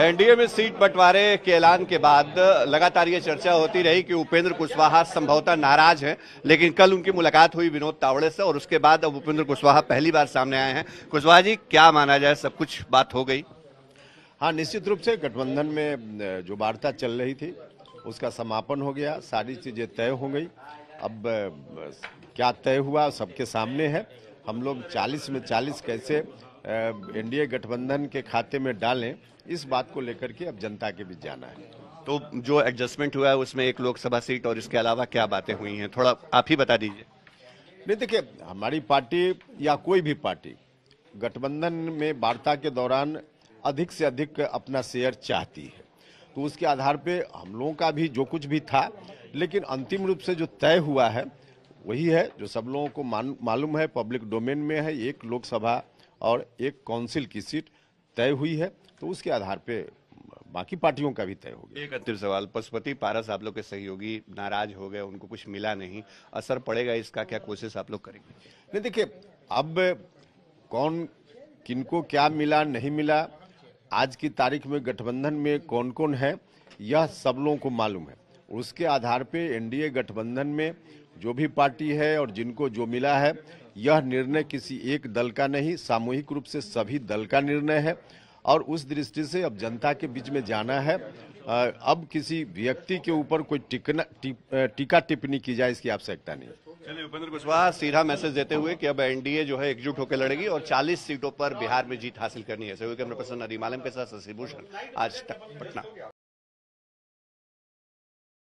NDA में seat बंटवारे के ऐलान के बाद लगातार ये चर्चा होती रही कि उपेंद्र कुशवाहा संभवतः नाराज हैं लेकिन कल उनकी मुलाकात हुई विनोद तावड़े से और उसके बाद अब उपेंद्र कुशवाहा पहली बार सामने आए हैं कुशवाहा जी क्या माना जाए सब कुछ बात हो गई हाँ निश्चित रूप से गठबंधन में जो वार्ता चल रही थी उसका समापन हो गया सारी चीज़ें तय हो गई अब क्या तय हुआ सबके सामने है हम लोग 40 में 40 कैसे एनडीए गठबंधन के खाते में डालें इस बात को लेकर के अब जनता के बीच जाना है तो जो एडजस्टमेंट हुआ है उसमें एक लोकसभा सीट और इसके अलावा क्या बातें हुई हैं थोड़ा आप ही बता दीजिए नहीं देखिए हमारी पार्टी या कोई भी पार्टी गठबंधन में वार्ता के दौरान अधिक से अधिक अपना शेयर चाहती है तो उसके आधार पे हम लोगों का भी जो कुछ भी था लेकिन अंतिम रूप से जो तय हुआ है वही है जो सब लोगों को मालूम है पब्लिक डोमेन में है एक लोकसभा और एक काउंसिल की सीट तय हुई है तो उसके आधार पे बाकी पार्टियों का भी तय हो गया एक अंतिम सवाल पशुपति पारस आप लोग के सहयोगी नाराज हो गए उनको कुछ मिला नहीं असर पड़ेगा इसका क्या कोशिश आप लोग करेंगे नहीं देखिए अब कौन किनको क्या मिला नहीं मिला आज की तारीख में गठबंधन में कौन कौन है यह सब लोगों को मालूम है उसके आधार पे एनडीए गठबंधन में जो भी पार्टी है और जिनको जो मिला है यह निर्णय किसी एक दल का नहीं सामूहिक रूप से सभी दल का निर्णय है और उस दृष्टि से अब जनता के बीच में जाना है अब किसी व्यक्ति के ऊपर कोई टिकना टीका टिप्पणी की जाए इसकी आवश्यकता नहीं चलिए उपेंद्र कुशवाहा सीधा मैसेज देते हुए कि अब एनडीए जो है एकजुट होकर लड़ेगी और 40 सीटों पर बिहार में जीत हासिल करनी है सहयोग कैमरा पर्सन अरिमालम के साथ शशि भूषण आज तक पटना